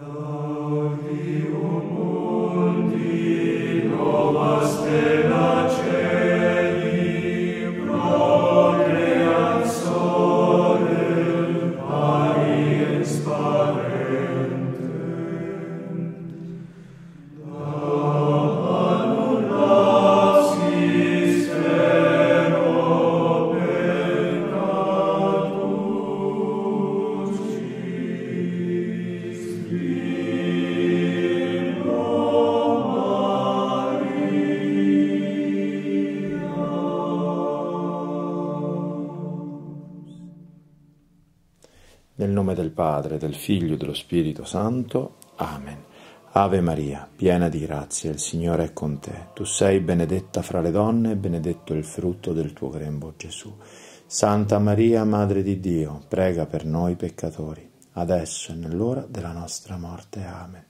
Gaudium mundi, novas del Figlio e dello Spirito Santo. Amen. Ave Maria, piena di grazia, il Signore è con te. Tu sei benedetta fra le donne e benedetto il frutto del tuo grembo, Gesù. Santa Maria, Madre di Dio, prega per noi peccatori, adesso e nell'ora della nostra morte. Amen.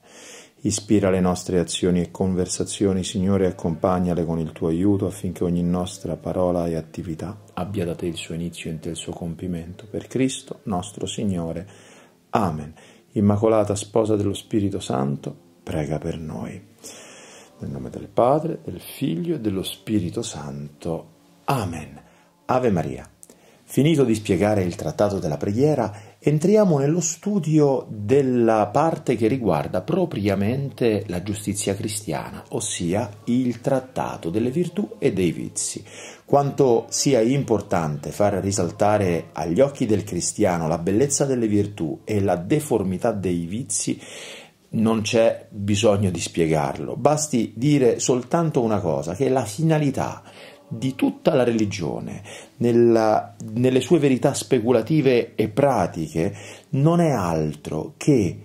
Ispira le nostre azioni e conversazioni, Signore, e accompagnale con il tuo aiuto affinché ogni nostra parola e attività abbia da te il suo inizio e te il suo compimento. Per Cristo nostro Signore. Amen. Immacolata Sposa dello Spirito Santo, prega per noi. Nel nome del Padre, del Figlio e dello Spirito Santo. Amen. Ave Maria. Finito di spiegare il trattato della preghiera, Entriamo nello studio della parte che riguarda propriamente la giustizia cristiana, ossia il trattato delle virtù e dei vizi. Quanto sia importante far risaltare agli occhi del cristiano la bellezza delle virtù e la deformità dei vizi non c'è bisogno di spiegarlo, basti dire soltanto una cosa, che la finalità di tutta la religione, nella, nelle sue verità speculative e pratiche, non è altro che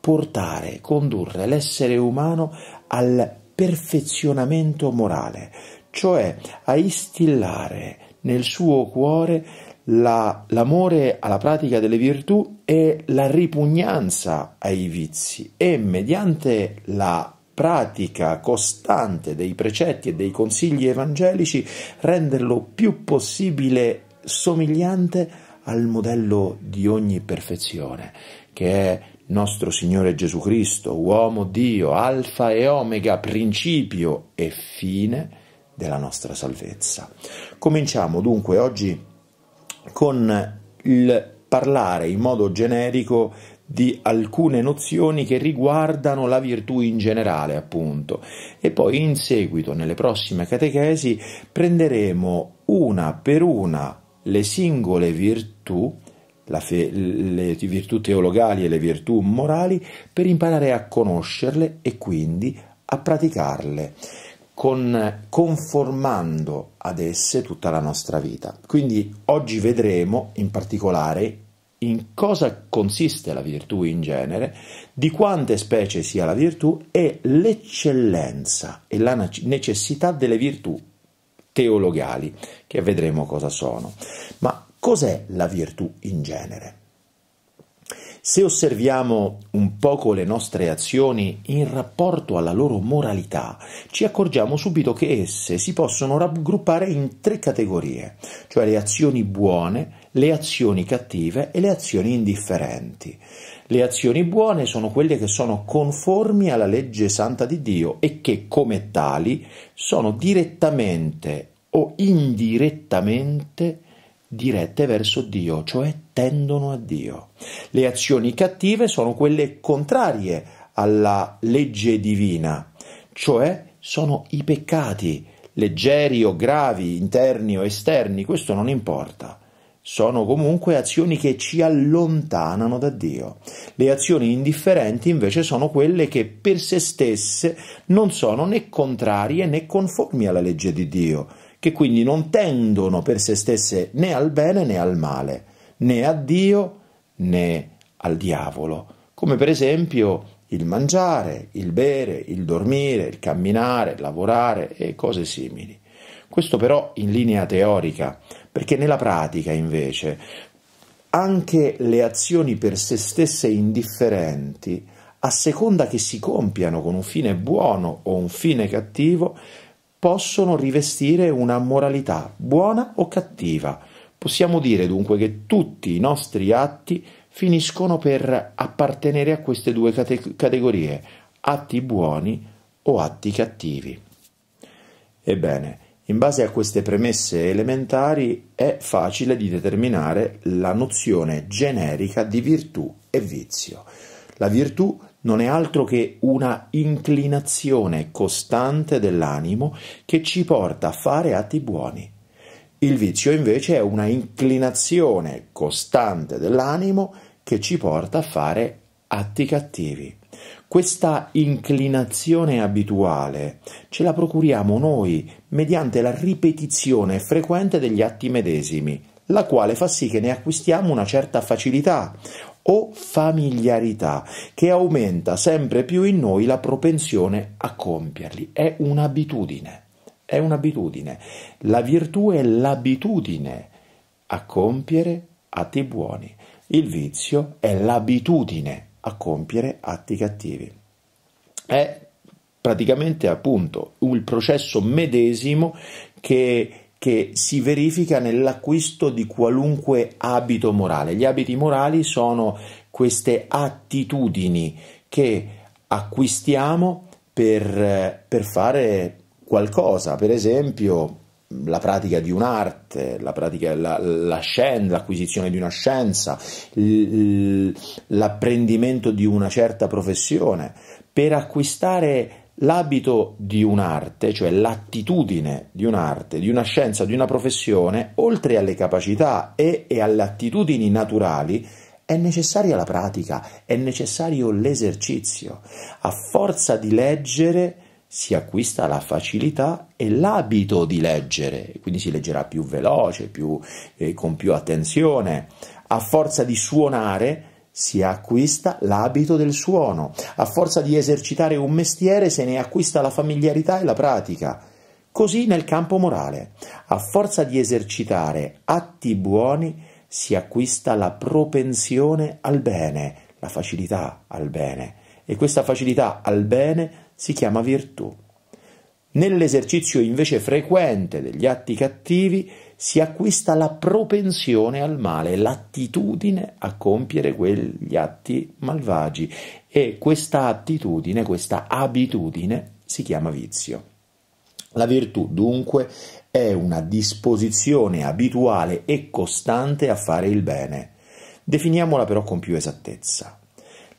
portare, condurre l'essere umano al perfezionamento morale, cioè a instillare nel suo cuore la, l'amore alla pratica delle virtù e la ripugnanza ai vizi e mediante la pratica costante dei precetti e dei consigli evangelici, renderlo più possibile somigliante al modello di ogni perfezione, che è nostro Signore Gesù Cristo, uomo Dio, alfa e omega, principio e fine della nostra salvezza. Cominciamo dunque oggi con il parlare in modo generico di alcune nozioni che riguardano la virtù in generale, appunto. E poi in seguito, nelle prossime catechesi, prenderemo una per una le singole virtù, fe, le virtù teologali e le virtù morali, per imparare a conoscerle e quindi a praticarle, con, conformando ad esse tutta la nostra vita. Quindi oggi vedremo in particolare in cosa consiste la virtù in genere, di quante specie sia la virtù e l'eccellenza e la necessità delle virtù teologali, che vedremo cosa sono. Ma cos'è la virtù in genere? Se osserviamo un poco le nostre azioni in rapporto alla loro moralità, ci accorgiamo subito che esse si possono raggruppare in tre categorie, cioè le azioni buone, le azioni cattive e le azioni indifferenti. Le azioni buone sono quelle che sono conformi alla legge santa di Dio e che come tali sono direttamente o indirettamente dirette verso Dio, cioè tendono a Dio. Le azioni cattive sono quelle contrarie alla legge divina, cioè sono i peccati, leggeri o gravi, interni o esterni, questo non importa sono comunque azioni che ci allontanano da Dio. Le azioni indifferenti invece sono quelle che per se stesse non sono né contrarie né conformi alla legge di Dio, che quindi non tendono per se stesse né al bene né al male, né a Dio né al diavolo, come per esempio il mangiare, il bere, il dormire, il camminare, lavorare e cose simili. Questo però in linea teorica, perché nella pratica invece anche le azioni per se stesse indifferenti, a seconda che si compiano con un fine buono o un fine cattivo, possono rivestire una moralità buona o cattiva. Possiamo dire dunque che tutti i nostri atti finiscono per appartenere a queste due cate categorie, atti buoni o atti cattivi. Ebbene, in base a queste premesse elementari è facile di determinare la nozione generica di virtù e vizio. La virtù non è altro che una inclinazione costante dell'animo che ci porta a fare atti buoni. Il vizio invece è una inclinazione costante dell'animo che ci porta a fare atti cattivi. Questa inclinazione abituale ce la procuriamo noi mediante la ripetizione frequente degli atti medesimi, la quale fa sì che ne acquistiamo una certa facilità o familiarità che aumenta sempre più in noi la propensione a compierli. È un'abitudine, è un'abitudine. La virtù è l'abitudine a compiere atti buoni. Il vizio è l'abitudine a compiere atti cattivi. È praticamente appunto il processo medesimo che, che si verifica nell'acquisto di qualunque abito morale. Gli abiti morali sono queste attitudini che acquistiamo per, per fare qualcosa, per esempio la pratica di un'arte, la, pratica, la, la scienza, l'acquisizione di una scienza, l'apprendimento di una certa professione, per acquistare l'abito di un'arte, cioè l'attitudine di un'arte, di una scienza, di una professione, oltre alle capacità e, e alle attitudini naturali, è necessaria la pratica, è necessario l'esercizio. A forza di leggere, si acquista la facilità e l'abito di leggere, quindi si leggerà più veloce, più, eh, con più attenzione. A forza di suonare si acquista l'abito del suono, a forza di esercitare un mestiere se ne acquista la familiarità e la pratica. Così nel campo morale, a forza di esercitare atti buoni si acquista la propensione al bene, la facilità al bene. E questa facilità al bene si chiama virtù. Nell'esercizio invece frequente degli atti cattivi si acquista la propensione al male, l'attitudine a compiere quegli atti malvagi e questa attitudine, questa abitudine si chiama vizio. La virtù dunque è una disposizione abituale e costante a fare il bene. Definiamola però con più esattezza.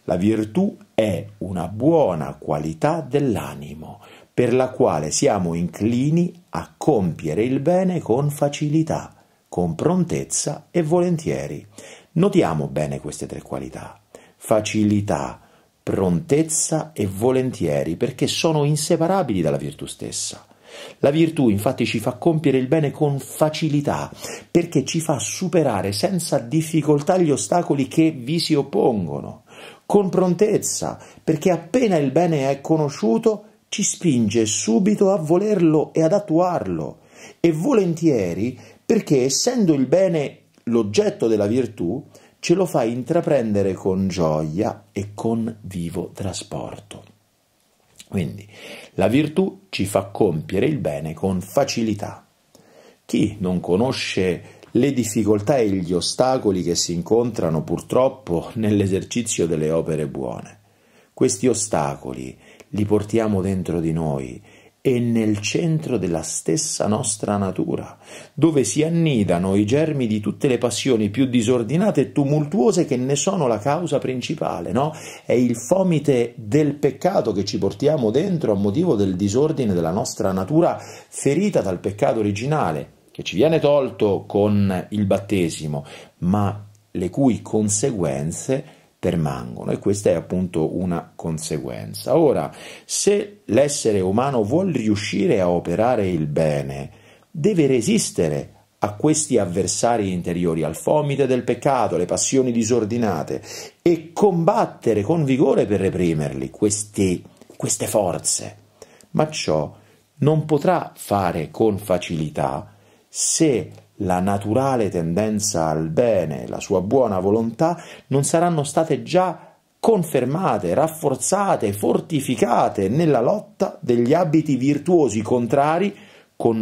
La virtù è una buona qualità dell'animo, per la quale siamo inclini a compiere il bene con facilità, con prontezza e volentieri. Notiamo bene queste tre qualità. Facilità, prontezza e volentieri, perché sono inseparabili dalla virtù stessa. La virtù infatti ci fa compiere il bene con facilità, perché ci fa superare senza difficoltà gli ostacoli che vi si oppongono con prontezza, perché appena il bene è conosciuto ci spinge subito a volerlo e ad attuarlo, e volentieri perché essendo il bene l'oggetto della virtù, ce lo fa intraprendere con gioia e con vivo trasporto. Quindi la virtù ci fa compiere il bene con facilità. Chi non conosce le difficoltà e gli ostacoli che si incontrano purtroppo nell'esercizio delle opere buone. Questi ostacoli li portiamo dentro di noi e nel centro della stessa nostra natura, dove si annidano i germi di tutte le passioni più disordinate e tumultuose che ne sono la causa principale, no? È il fomite del peccato che ci portiamo dentro a motivo del disordine della nostra natura ferita dal peccato originale, che ci viene tolto con il battesimo, ma le cui conseguenze permangono e questa è appunto una conseguenza. Ora, se l'essere umano vuol riuscire a operare il bene, deve resistere a questi avversari interiori, al fomite del peccato, alle passioni disordinate e combattere con vigore per reprimerli, questi, queste forze. Ma ciò non potrà fare con facilità se la naturale tendenza al bene e la sua buona volontà non saranno state già confermate, rafforzate, fortificate nella lotta degli abiti virtuosi contrari con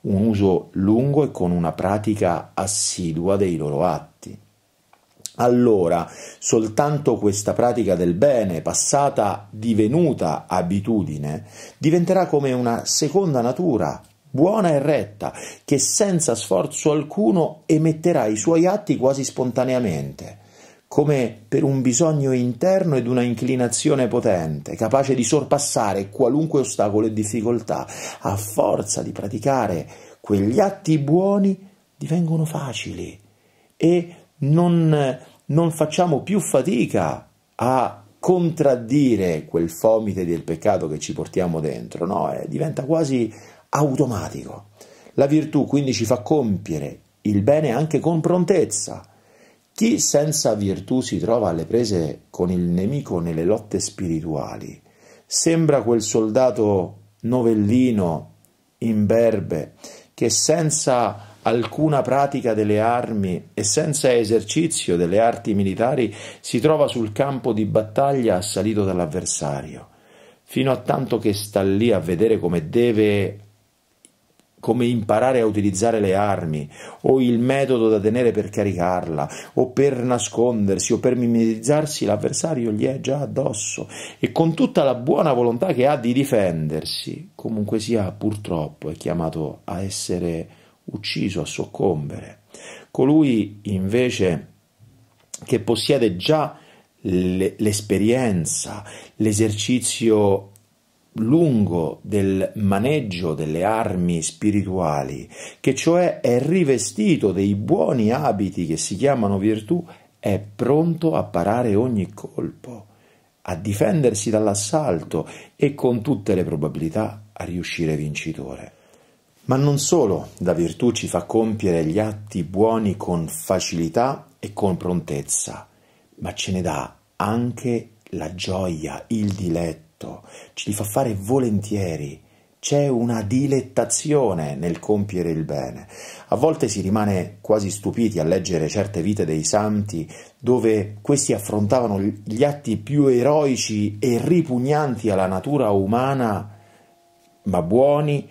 un uso lungo e con una pratica assidua dei loro atti. Allora, soltanto questa pratica del bene, passata divenuta abitudine, diventerà come una seconda natura buona e retta, che senza sforzo alcuno emetterà i suoi atti quasi spontaneamente, come per un bisogno interno ed una inclinazione potente, capace di sorpassare qualunque ostacolo e difficoltà. A forza di praticare quegli atti buoni divengono facili e non, non facciamo più fatica a contraddire quel fomite del peccato che ci portiamo dentro, no? eh, diventa quasi automatico. La virtù quindi ci fa compiere il bene anche con prontezza. Chi senza virtù si trova alle prese con il nemico nelle lotte spirituali. Sembra quel soldato novellino, imberbe, che senza alcuna pratica delle armi e senza esercizio delle arti militari si trova sul campo di battaglia assalito dall'avversario, fino a tanto che sta lì a vedere come deve come imparare a utilizzare le armi, o il metodo da tenere per caricarla, o per nascondersi, o per mimetizzarsi, l'avversario gli è già addosso e con tutta la buona volontà che ha di difendersi, comunque sia purtroppo è chiamato a essere ucciso, a soccombere. Colui invece che possiede già l'esperienza, l'esercizio lungo del maneggio delle armi spirituali, che cioè è rivestito dei buoni abiti che si chiamano virtù, è pronto a parare ogni colpo, a difendersi dall'assalto e con tutte le probabilità a riuscire vincitore. Ma non solo, la virtù ci fa compiere gli atti buoni con facilità e con prontezza, ma ce ne dà anche la gioia, il diletto fatto, certo, ci li fa fare volentieri. C'è una dilettazione nel compiere il bene. A volte si rimane quasi stupiti a leggere certe vite dei santi dove questi affrontavano gli atti più eroici e ripugnanti alla natura umana, ma buoni,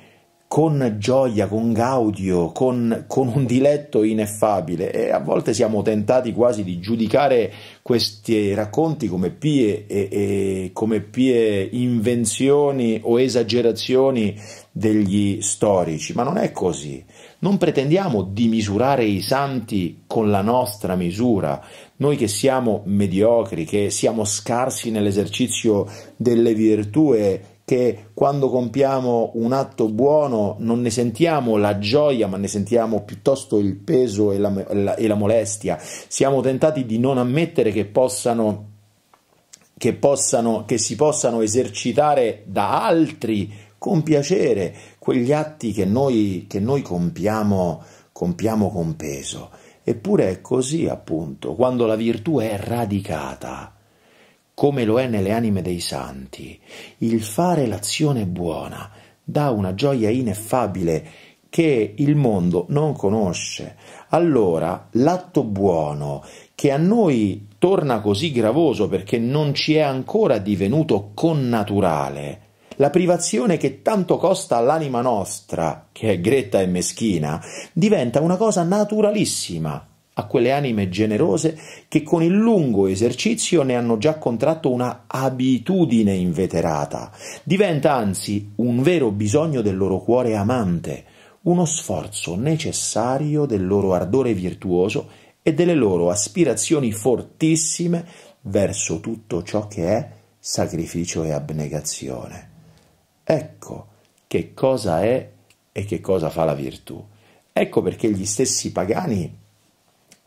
con gioia, con gaudio, con, con, un diletto ineffabile e a volte siamo tentati quasi di giudicare questi racconti come pie, e, e, come pie invenzioni o esagerazioni degli storici, ma non è così. Non pretendiamo di misurare i santi con la nostra misura, noi che siamo mediocri, che siamo scarsi nell'esercizio delle virtù e che quando compiamo un atto buono non ne sentiamo la gioia, ma ne sentiamo piuttosto il peso e la, la, e la molestia. Siamo tentati di non ammettere che possano che, possano, che si possano esercitare da altri con piacere quegli atti che noi, che noi compiamo, compiamo con peso. Eppure è così appunto, quando la virtù è radicata come lo è nelle anime dei santi, il fare l'azione buona dà una gioia ineffabile che il mondo non conosce. Allora l'atto buono, che a noi torna così gravoso perché non ci è ancora divenuto connaturale, la privazione che tanto costa all'anima nostra, che è gretta e meschina, diventa una cosa naturalissima, a quelle anime generose che con il lungo esercizio ne hanno già contratto una abitudine inveterata. Diventa anzi un vero bisogno del loro cuore amante, uno sforzo necessario del loro ardore virtuoso e delle loro aspirazioni fortissime verso tutto ciò che è sacrificio e abnegazione. Ecco che cosa è e che cosa fa la virtù. Ecco perché gli stessi pagani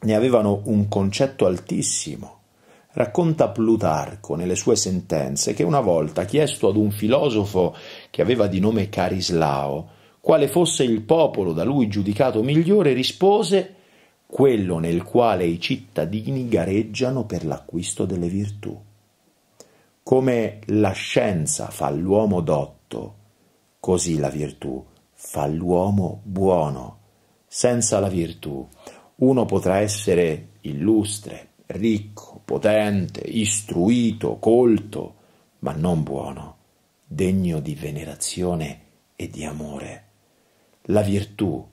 ne avevano un concetto altissimo. Racconta Plutarco nelle sue sentenze che una volta chiesto ad un filosofo che aveva di nome Carislao quale fosse il popolo da lui giudicato migliore, rispose quello nel quale i cittadini gareggiano per l'acquisto delle virtù. Come la scienza fa l'uomo dotto, così la virtù fa l'uomo buono. Senza la virtù uno potrà essere illustre, ricco, potente, istruito, colto, ma non buono, degno di venerazione e di amore. La virtù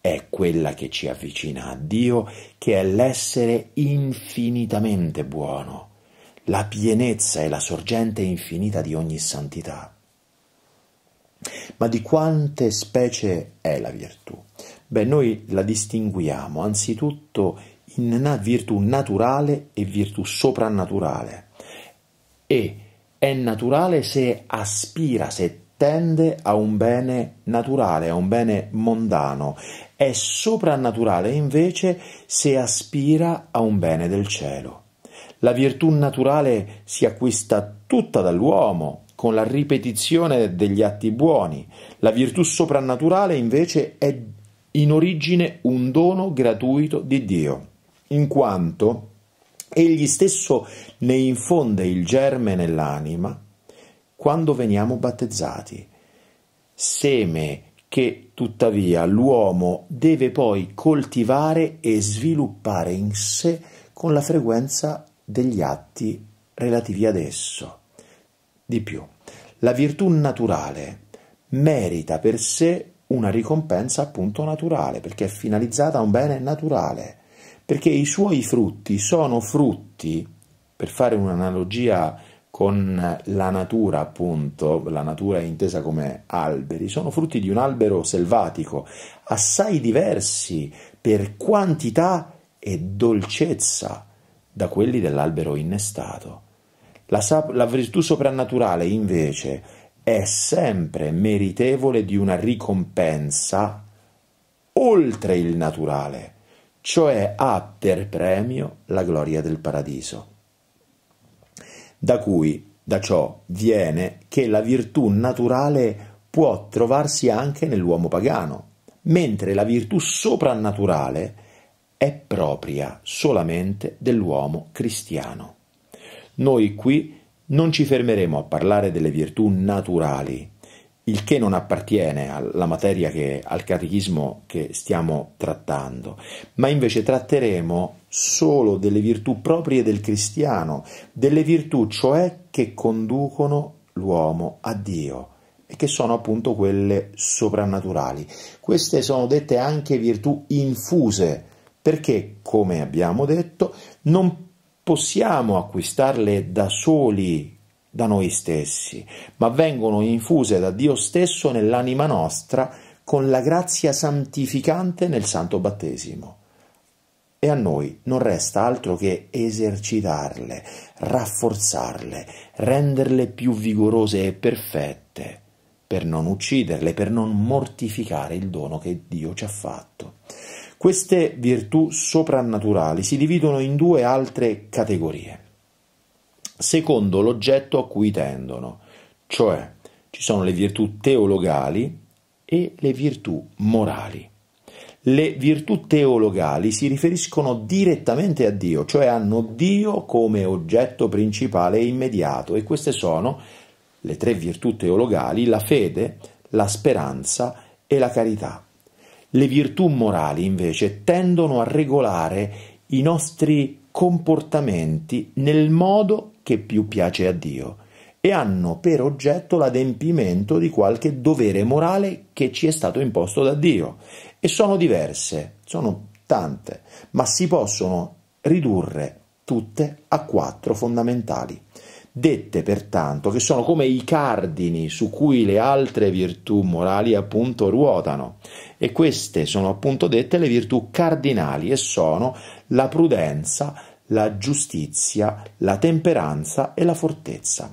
è quella che ci avvicina a Dio, che è l'essere infinitamente buono, la pienezza e la sorgente infinita di ogni santità. Ma di quante specie è la virtù? Beh, noi la distinguiamo anzitutto in virtù naturale e virtù soprannaturale. E è naturale se aspira, se tende a un bene naturale, a un bene mondano. È soprannaturale invece se aspira a un bene del cielo. La virtù naturale si acquista tutta dall'uomo, con la ripetizione degli atti buoni. La virtù soprannaturale invece è in origine un dono gratuito di Dio, in quanto egli stesso ne infonde il germe nell'anima quando veniamo battezzati, seme che tuttavia l'uomo deve poi coltivare e sviluppare in sé con la frequenza degli atti relativi ad esso. Di più, la virtù naturale merita per sé una ricompensa appunto naturale, perché è finalizzata a un bene naturale, perché i suoi frutti sono frutti, per fare un'analogia con la natura appunto, la natura è intesa come alberi, sono frutti di un albero selvatico, assai diversi per quantità e dolcezza da quelli dell'albero innestato. La, la virtù soprannaturale invece è sempre meritevole di una ricompensa oltre il naturale, cioè ha per premio la gloria del paradiso. Da cui, da ciò, viene che la virtù naturale può trovarsi anche nell'uomo pagano, mentre la virtù soprannaturale è propria solamente dell'uomo cristiano. Noi qui non ci fermeremo a parlare delle virtù naturali, il che non appartiene alla materia che, al catechismo che stiamo trattando, ma invece tratteremo solo delle virtù proprie del cristiano, delle virtù cioè che conducono l'uomo a Dio e che sono appunto quelle soprannaturali. Queste sono dette anche virtù infuse, perché, come abbiamo detto, non possiamo acquistarle da soli, da noi stessi, ma vengono infuse da Dio stesso nell'anima nostra con la grazia santificante nel santo battesimo. E a noi non resta altro che esercitarle, rafforzarle, renderle più vigorose e perfette, per non ucciderle, per non mortificare il dono che Dio ci ha fatto. Queste virtù soprannaturali si dividono in due altre categorie, secondo l'oggetto a cui tendono, cioè ci sono le virtù teologali e le virtù morali. Le virtù teologali si riferiscono direttamente a Dio, cioè hanno Dio come oggetto principale e immediato e queste sono le tre virtù teologali, la fede, la speranza e la carità. Le virtù morali invece tendono a regolare i nostri comportamenti nel modo che più piace a Dio e hanno per oggetto l'adempimento di qualche dovere morale che ci è stato imposto da Dio e sono diverse, sono tante, ma si possono ridurre tutte a quattro fondamentali dette pertanto che sono come i cardini su cui le altre virtù morali appunto ruotano e queste sono appunto dette le virtù cardinali e sono la prudenza, la giustizia, la temperanza e la fortezza.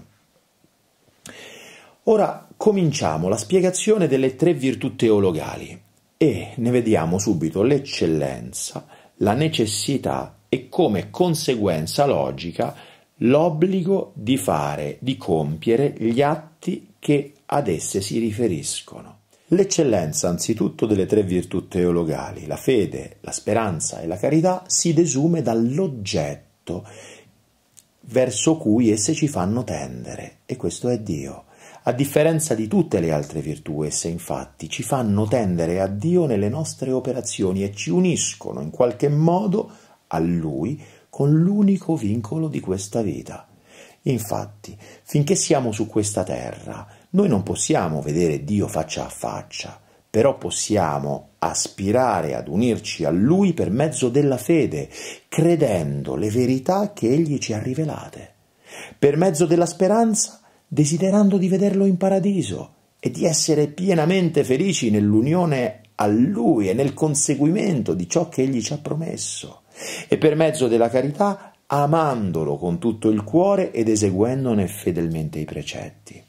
Ora cominciamo la spiegazione delle tre virtù teologali e ne vediamo subito l'eccellenza, la necessità e come conseguenza logica l'obbligo di fare, di compiere gli atti che ad esse si riferiscono. L'eccellenza anzitutto delle tre virtù teologali, la fede, la speranza e la carità, si desume dall'oggetto verso cui esse ci fanno tendere, e questo è Dio. A differenza di tutte le altre virtù, esse infatti ci fanno tendere a Dio nelle nostre operazioni e ci uniscono in qualche modo a Lui con l'unico vincolo di questa vita. Infatti, finché siamo su questa terra, noi non possiamo vedere Dio faccia a faccia, però possiamo aspirare ad unirci a Lui per mezzo della fede, credendo le verità che Egli ci ha rivelate, per mezzo della speranza, desiderando di vederlo in paradiso e di essere pienamente felici nell'unione a Lui e nel conseguimento di ciò che Egli ci ha promesso e per mezzo della carità amandolo con tutto il cuore ed eseguendone fedelmente i precetti.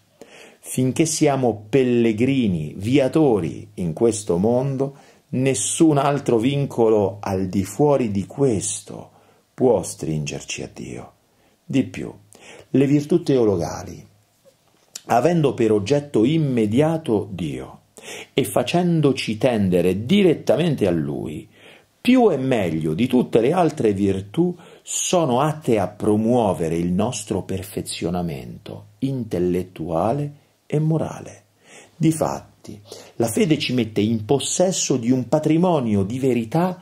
Finché siamo pellegrini, viatori in questo mondo, nessun altro vincolo al di fuori di questo può stringerci a Dio. Di più, le virtù teologali, avendo per oggetto immediato Dio e facendoci tendere direttamente a Lui, più e meglio di tutte le altre virtù, sono atte a promuovere il nostro perfezionamento intellettuale e morale. Difatti, la fede ci mette in possesso di un patrimonio di verità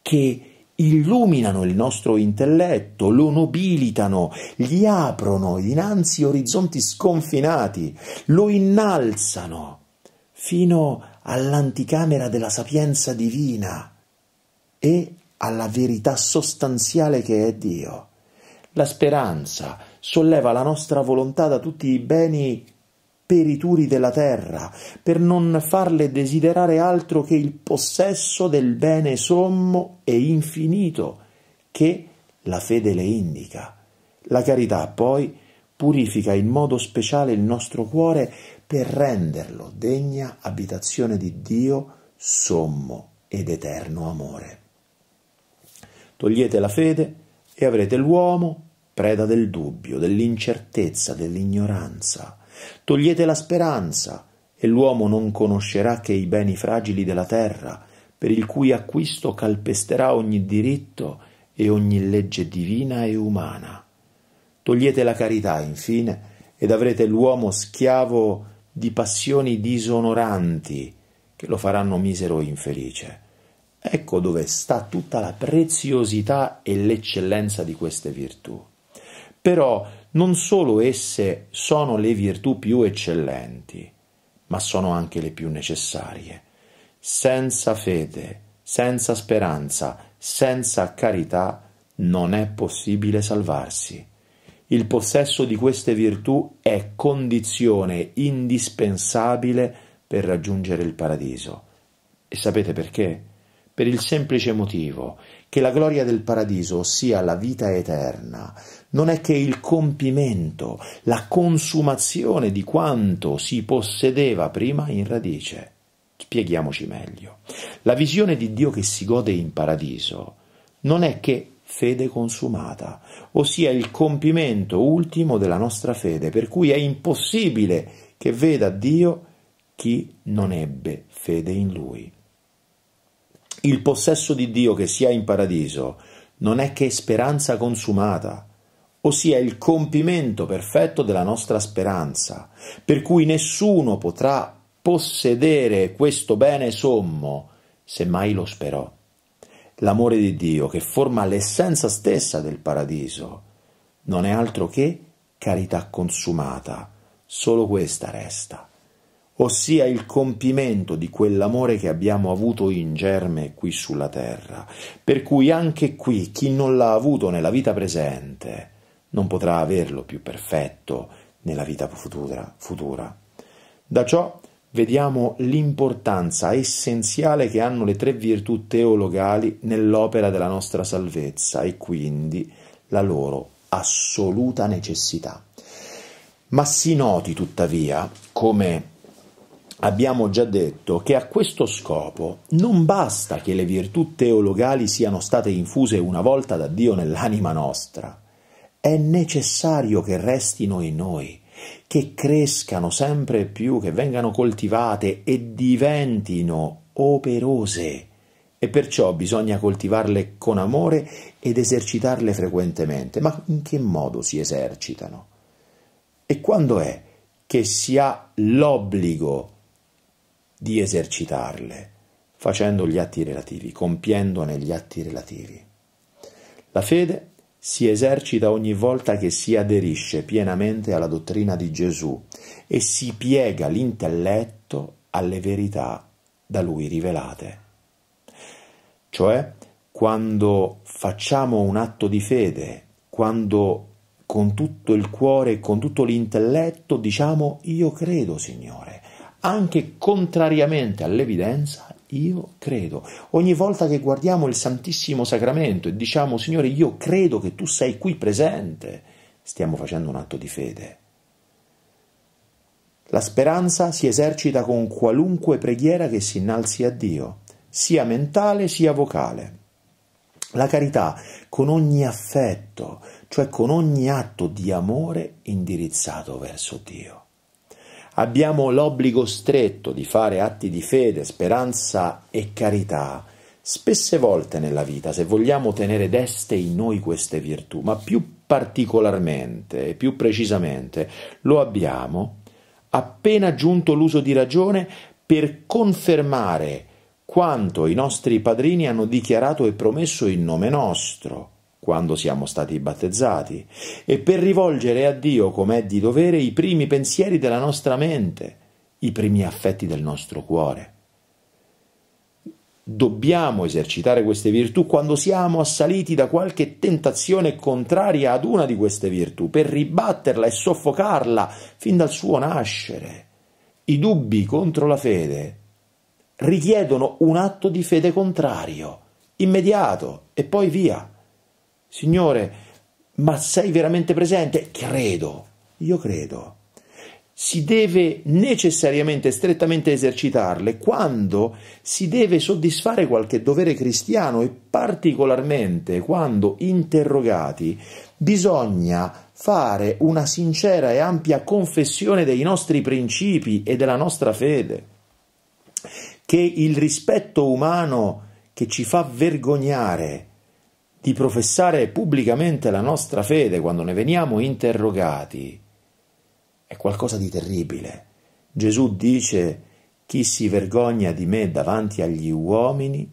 che illuminano il nostro intelletto, lo nobilitano, gli aprono dinanzi orizzonti sconfinati, lo innalzano fino all'anticamera della sapienza divina e alla verità sostanziale che è Dio. La speranza solleva la nostra volontà da tutti i beni perituri della terra, per non farle desiderare altro che il possesso del bene sommo e infinito che la fede le indica. La carità poi purifica in modo speciale il nostro cuore per renderlo degna abitazione di Dio sommo ed eterno amore. Togliete la fede e avrete l'uomo preda del dubbio, dell'incertezza, dell'ignoranza. Togliete la speranza e l'uomo non conoscerà che i beni fragili della terra, per il cui acquisto calpesterà ogni diritto e ogni legge divina e umana. Togliete la carità, infine, ed avrete l'uomo schiavo di passioni disonoranti che lo faranno misero e infelice. Ecco dove sta tutta la preziosità e l'eccellenza di queste virtù. Però non solo esse sono le virtù più eccellenti, ma sono anche le più necessarie. Senza fede, senza speranza, senza carità non è possibile salvarsi. Il possesso di queste virtù è condizione indispensabile per raggiungere il paradiso. E sapete perché? per il semplice motivo che la gloria del paradiso, ossia la vita eterna, non è che il compimento, la consumazione di quanto si possedeva prima in radice. Spieghiamoci meglio. La visione di Dio che si gode in paradiso non è che fede consumata, ossia il compimento ultimo della nostra fede, per cui è impossibile che veda Dio chi non ebbe fede in lui. Il possesso di Dio che si ha in paradiso non è che speranza consumata, ossia il compimento perfetto della nostra speranza, per cui nessuno potrà possedere questo bene sommo se mai lo sperò. L'amore di Dio, che forma l'essenza stessa del paradiso, non è altro che carità consumata, solo questa resta ossia il compimento di quell'amore che abbiamo avuto in germe qui sulla terra, per cui anche qui chi non l'ha avuto nella vita presente non potrà averlo più perfetto nella vita futura. futura. Da ciò vediamo l'importanza essenziale che hanno le tre virtù teologali nell'opera della nostra salvezza e quindi la loro assoluta necessità. Ma si noti tuttavia come Abbiamo già detto che a questo scopo non basta che le virtù teologali siano state infuse una volta da Dio nell'anima nostra, è necessario che restino in noi, che crescano sempre più, che vengano coltivate e diventino operose e perciò bisogna coltivarle con amore ed esercitarle frequentemente. Ma in che modo si esercitano? E quando è che si ha l'obbligo di di esercitarle, facendo gli atti relativi, compiendone gli atti relativi. La fede si esercita ogni volta che si aderisce pienamente alla dottrina di Gesù e si piega l'intelletto alle verità da lui rivelate. Cioè, quando facciamo un atto di fede, quando con tutto il cuore e con tutto l'intelletto diciamo io credo, Signore, anche contrariamente all'evidenza, io credo. Ogni volta che guardiamo il Santissimo Sacramento e diciamo Signore, io credo che tu sei qui presente, stiamo facendo un atto di fede. La speranza si esercita con qualunque preghiera che si innalzi a Dio, sia mentale sia vocale. La carità con ogni affetto, cioè con ogni atto di amore indirizzato verso Dio abbiamo l'obbligo stretto di fare atti di fede, speranza e carità spesse volte nella vita se vogliamo tenere deste in noi queste virtù, ma più particolarmente e più precisamente lo abbiamo appena giunto l'uso di ragione per confermare quanto i nostri padrini hanno dichiarato e promesso in nome nostro quando siamo stati battezzati, e per rivolgere a Dio, come è di dovere, i primi pensieri della nostra mente, i primi affetti del nostro cuore. Dobbiamo esercitare queste virtù quando siamo assaliti da qualche tentazione contraria ad una di queste virtù, per ribatterla e soffocarla fin dal suo nascere. I dubbi contro la fede richiedono un atto di fede contrario, immediato e poi via Signore, ma sei veramente presente? Credo, io credo. Si deve necessariamente, strettamente esercitarle quando si deve soddisfare qualche dovere cristiano e particolarmente quando interrogati bisogna fare una sincera e ampia confessione dei nostri principi e della nostra fede, che il rispetto umano che ci fa vergognare di professare pubblicamente la nostra fede quando ne veniamo interrogati è qualcosa di terribile. Gesù dice, chi si vergogna di me davanti agli uomini,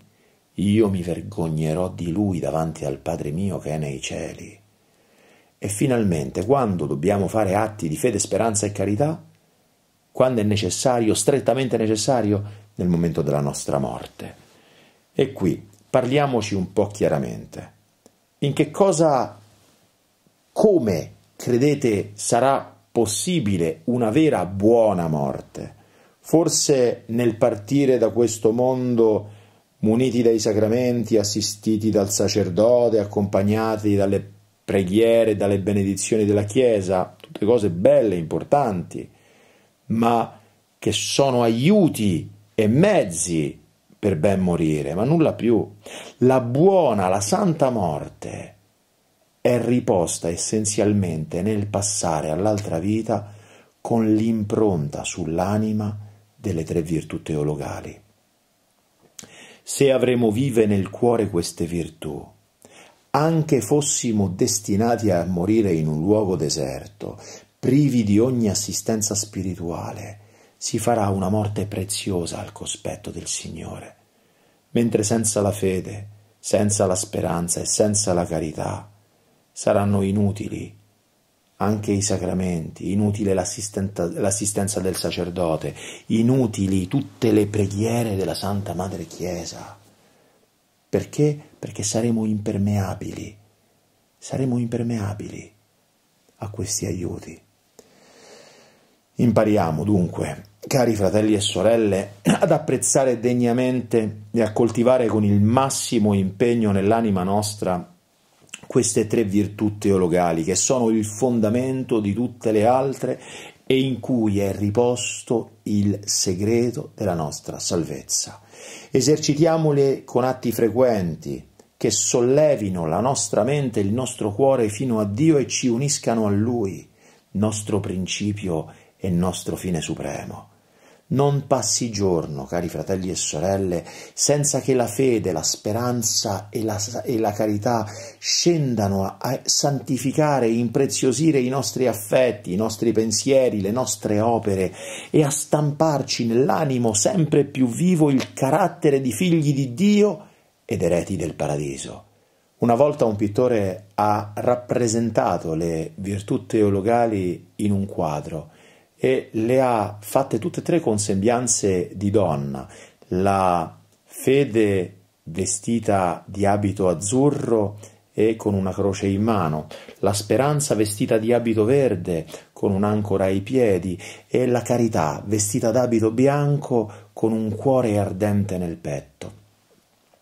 io mi vergognerò di lui davanti al Padre mio che è nei cieli. E finalmente, quando dobbiamo fare atti di fede, speranza e carità? Quando è necessario, strettamente necessario, nel momento della nostra morte. E qui parliamoci un po' chiaramente in che cosa, come credete sarà possibile una vera buona morte? Forse nel partire da questo mondo muniti dai sacramenti, assistiti dal sacerdote, accompagnati dalle preghiere, dalle benedizioni della Chiesa, tutte cose belle, importanti, ma che sono aiuti e mezzi per ben morire, ma nulla più. La buona, la santa morte è riposta essenzialmente nel passare all'altra vita con l'impronta sull'anima delle tre virtù teologali. Se avremo vive nel cuore queste virtù, anche fossimo destinati a morire in un luogo deserto, privi di ogni assistenza spirituale, si farà una morte preziosa al cospetto del Signore, mentre senza la fede, senza la speranza e senza la carità saranno inutili anche i sacramenti, inutile l'assistenza del sacerdote, inutili tutte le preghiere della Santa Madre Chiesa. Perché? Perché saremo impermeabili, saremo impermeabili a questi aiuti. Impariamo dunque cari fratelli e sorelle, ad apprezzare degnamente e a coltivare con il massimo impegno nell'anima nostra queste tre virtù teologali che sono il fondamento di tutte le altre e in cui è riposto il segreto della nostra salvezza. Esercitiamole con atti frequenti che sollevino la nostra mente e il nostro cuore fino a Dio e ci uniscano a Lui, nostro principio e nostro fine supremo. Non passi giorno, cari fratelli e sorelle, senza che la fede, la speranza e la, e la carità scendano a santificare, e impreziosire i nostri affetti, i nostri pensieri, le nostre opere e a stamparci nell'animo sempre più vivo il carattere di figli di Dio ed ereti del paradiso. Una volta un pittore ha rappresentato le virtù teologali in un quadro e le ha fatte tutte e tre con sembianze di donna. La fede vestita di abito azzurro e con una croce in mano, la speranza vestita di abito verde con un'ancora ai piedi e la carità vestita d'abito bianco con un cuore ardente nel petto.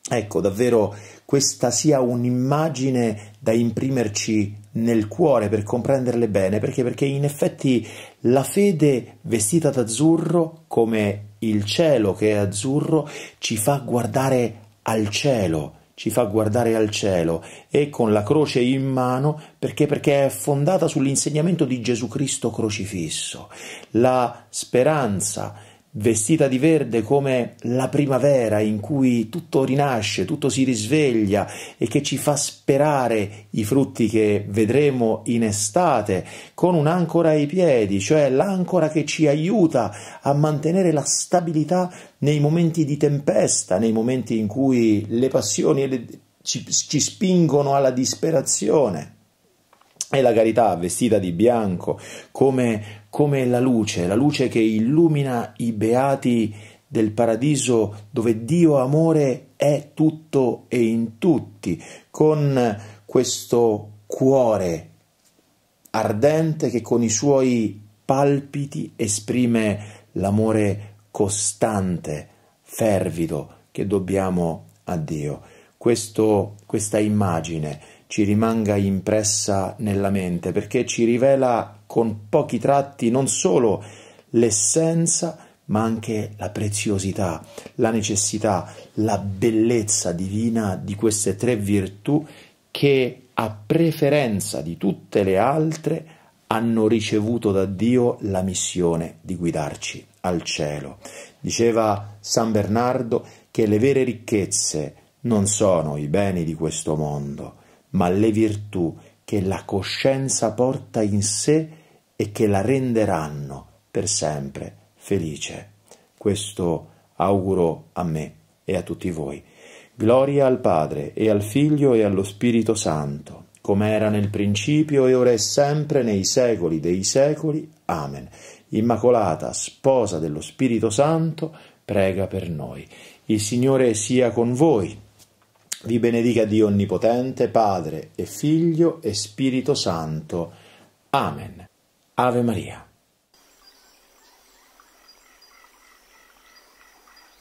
Ecco, davvero questa sia un'immagine da imprimerci nel cuore per comprenderle bene, perché? perché in effetti la fede vestita d'azzurro, come il cielo che è azzurro, ci fa guardare al cielo, ci fa guardare al cielo e con la croce in mano perché, perché è fondata sull'insegnamento di Gesù Cristo crocifisso. La speranza vestita di verde come la primavera in cui tutto rinasce, tutto si risveglia e che ci fa sperare i frutti che vedremo in estate, con un'ancora ai piedi, cioè l'ancora che ci aiuta a mantenere la stabilità nei momenti di tempesta, nei momenti in cui le passioni ci, ci spingono alla disperazione. È la carità, vestita di bianco, come, come la luce, la luce che illumina i beati del paradiso dove Dio amore è tutto e in tutti, con questo cuore ardente che con i suoi palpiti esprime l'amore costante, fervido che dobbiamo a Dio. Questo, questa immagine ci rimanga impressa nella mente, perché ci rivela con pochi tratti non solo l'essenza, ma anche la preziosità, la necessità, la bellezza divina di queste tre virtù che a preferenza di tutte le altre hanno ricevuto da Dio la missione di guidarci al cielo. Diceva San Bernardo che le vere ricchezze non sono i beni di questo mondo, ma le virtù che la coscienza porta in sé e che la renderanno per sempre felice. Questo auguro a me e a tutti voi. Gloria al Padre e al Figlio e allo Spirito Santo, come era nel principio e ora è sempre nei secoli dei secoli. Amen. Immacolata, sposa dello Spirito Santo, prega per noi. Il Signore sia con voi. Vi benedica Dio Onnipotente, Padre e Figlio e Spirito Santo. Amen. Ave Maria.